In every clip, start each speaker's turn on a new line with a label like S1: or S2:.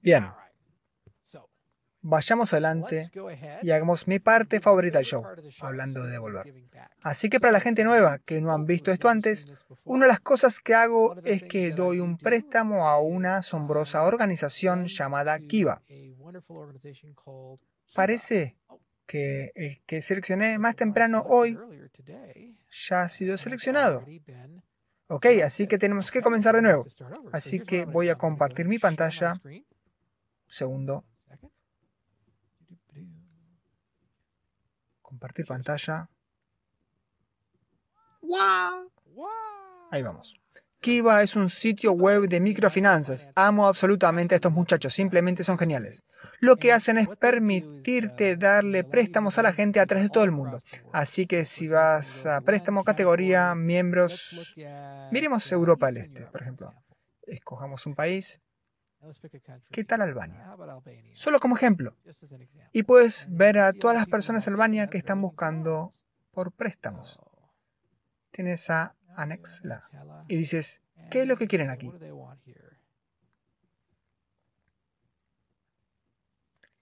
S1: Bien. Vayamos adelante y hagamos mi parte favorita del show, hablando de devolver. Así que para la gente nueva que no han visto esto antes, una de las cosas que hago es que doy un préstamo a una asombrosa organización llamada Kiva. Parece oh. que el que seleccioné más temprano hoy ya ha sido seleccionado. Ok, así que tenemos que comenzar de nuevo. Así que voy a compartir mi pantalla Segundo. Compartir pantalla. Ahí vamos. Kiva es un sitio web de microfinanzas. Amo absolutamente a estos muchachos, simplemente son geniales. Lo que hacen es permitirte darle préstamos a la gente a través de todo el mundo. Así que si vas a préstamo categoría, miembros, miremos Europa del Este, por ejemplo. Escojamos un país. ¿Qué tal Albania? Solo como ejemplo. Y puedes ver a todas las personas de Albania que están buscando por préstamos. Oh. Tienes a Anexla y dices, ¿qué es lo que quieren aquí?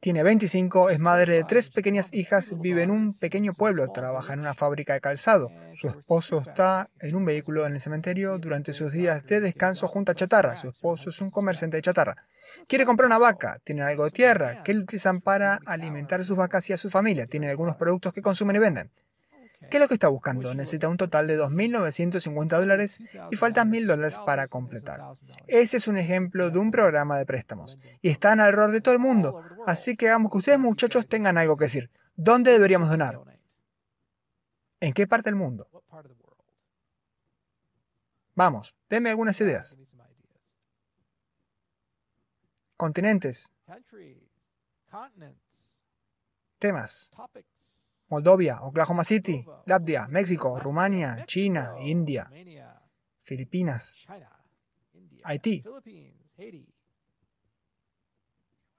S1: Tiene 25, es madre de tres pequeñas hijas, vive en un pequeño pueblo, trabaja en una fábrica de calzado. Su esposo está en un vehículo en el cementerio durante sus días de descanso junto a chatarra. Su esposo es un comerciante de chatarra. Quiere comprar una vaca, tiene algo de tierra que utilizan para alimentar a sus vacas y a su familia. Tienen algunos productos que consumen y venden. ¿Qué es lo que está buscando? Necesita un total de 2.950 dólares y faltan 1.000 dólares para completar. Ese es un ejemplo de un programa de préstamos y está están error de todo el mundo. Así que hagamos que ustedes muchachos tengan algo que decir. ¿Dónde deberíamos donar? ¿En qué parte del mundo? Vamos, denme algunas ideas. Continentes. Temas. Moldovia, Oklahoma City, Latvia, México, Rumania, China, India, Filipinas, Haití.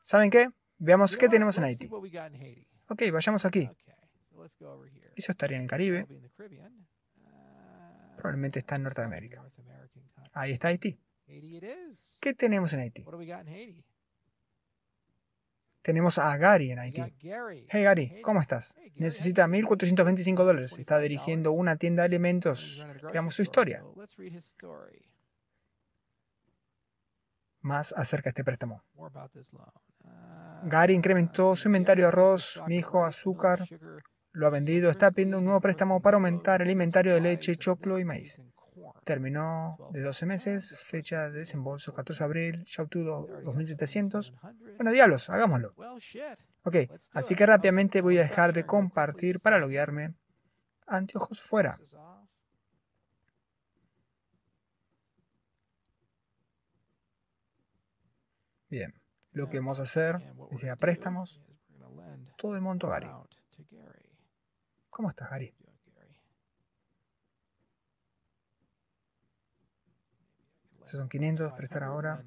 S1: ¿Saben qué? Veamos qué tenemos en Haití. Ok, vayamos aquí. Eso estaría en el Caribe. Uh, Probablemente está en Norteamérica. Ahí está Haití. ¿Qué tenemos en Haití? Tenemos a Gary en Haití. Hey Gary, ¿cómo estás? Necesita 1.425 dólares. Está dirigiendo una tienda de alimentos. Veamos su historia. Más acerca de este préstamo. Uh, Gary incrementó uh, su inventario de arroz, mijo, azúcar. Lo ha vendido. Está pidiendo un nuevo préstamo para aumentar el inventario de leche, choclo y maíz. Terminó de 12 meses, fecha de desembolso 14 de abril, obtuvo 2700. Bueno, diablos, hagámoslo. Ok, así que rápidamente voy a dejar de compartir para loguearme. Anteojos fuera. Bien, lo que vamos a hacer es ir préstamos. Todo el monto a Gary. ¿Cómo estás, Gary? son 500, prestar ahora,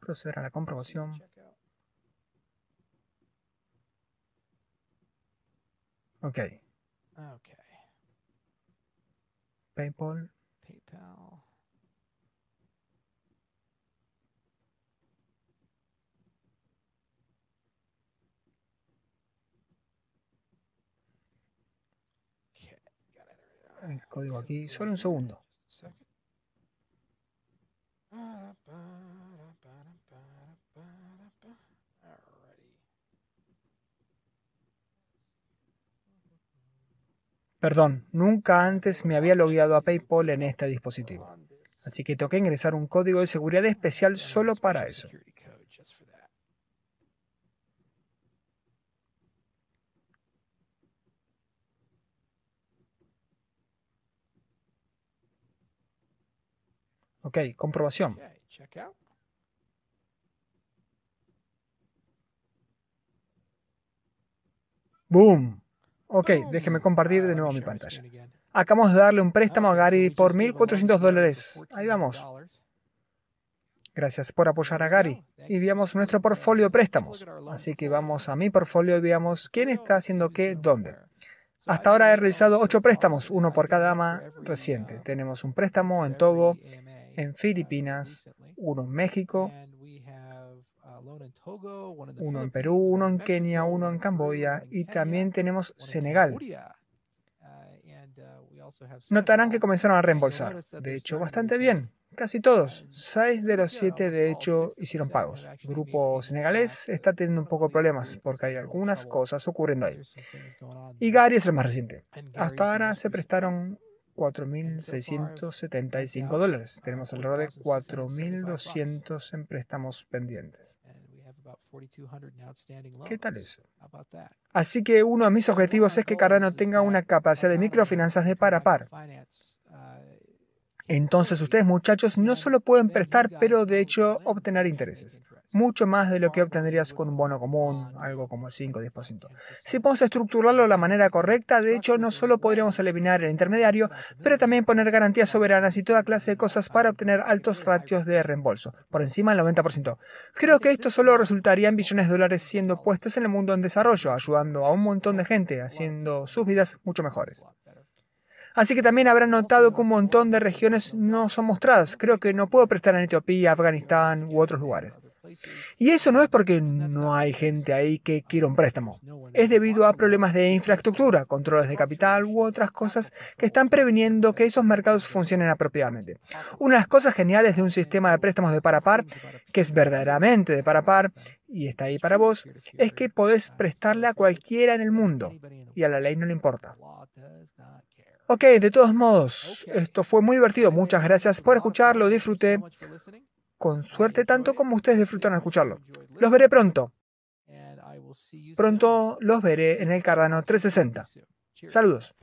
S1: proceder a la comprobación, Okay. Okay. PayPal. PayPal. El código aquí, solo un segundo. Perdón, nunca antes me había logueado a PayPal en este dispositivo. Así que toqué ingresar un código de seguridad especial solo para eso. Ok, comprobación. ¡Boom! Ok, ah, déjeme compartir de ah, nuevo mi pantalla. Acabamos de darle un préstamo ah, a Gary por 1.400 dólares. Ahí vamos. Gracias por apoyar a Gary. Oh, y veamos nuestro portfolio de préstamos. Así que vamos a mi portfolio y veamos quién está haciendo qué, dónde. Hasta ahora he realizado ocho préstamos, uno por cada ama reciente. Tenemos un préstamo en Togo, e en Filipinas, uno en México, uno en Perú, uno en Kenia, uno en Camboya y también tenemos uh, uh, Senegal. Notarán que comenzaron a reembolsar, de hecho bastante bien, casi todos. Seis de los siete, de hecho, hicieron pagos. El grupo senegalés está teniendo un poco de problemas porque hay algunas cosas ocurriendo ahí. Y Gary es el más reciente. Hasta ahora se prestaron 4.675 dólares. Tenemos uh, alrededor de 4.200 en préstamos pendientes. ¿Qué tal eso? Así que uno de mis objetivos es que Cardano tenga una capacidad de microfinanzas de par a par. Uh, Entonces ustedes muchachos no solo pueden prestar, pero de hecho obtener intereses mucho más de lo que obtendrías con un bono común, algo como el 5 o 10%. Si podemos estructurarlo de la manera correcta, de hecho, no solo podríamos eliminar el intermediario, pero también poner garantías soberanas y toda clase de cosas para obtener altos ratios de reembolso, por encima del 90%. Creo que esto solo resultaría en billones de dólares siendo puestos en el mundo en desarrollo, ayudando a un montón de gente, haciendo sus vidas mucho mejores. Así que también habrán notado que un montón de regiones no son mostradas. Creo que no puedo prestar en Etiopía, Afganistán u otros lugares. Y eso no es porque no hay gente ahí que quiera un préstamo. Es debido a problemas de infraestructura, controles de capital u otras cosas que están previniendo que esos mercados funcionen apropiadamente. Una de las cosas geniales de un sistema de préstamos de par a par, que es verdaderamente de par a par, y está ahí para vos, es que podés prestarle a cualquiera en el mundo y a la ley no le importa. Ok, de todos modos, esto fue muy divertido. Muchas gracias por escucharlo. Disfruté con suerte tanto como ustedes disfrutan escucharlo. Los veré pronto. Pronto los veré en el Cardano 360. Saludos.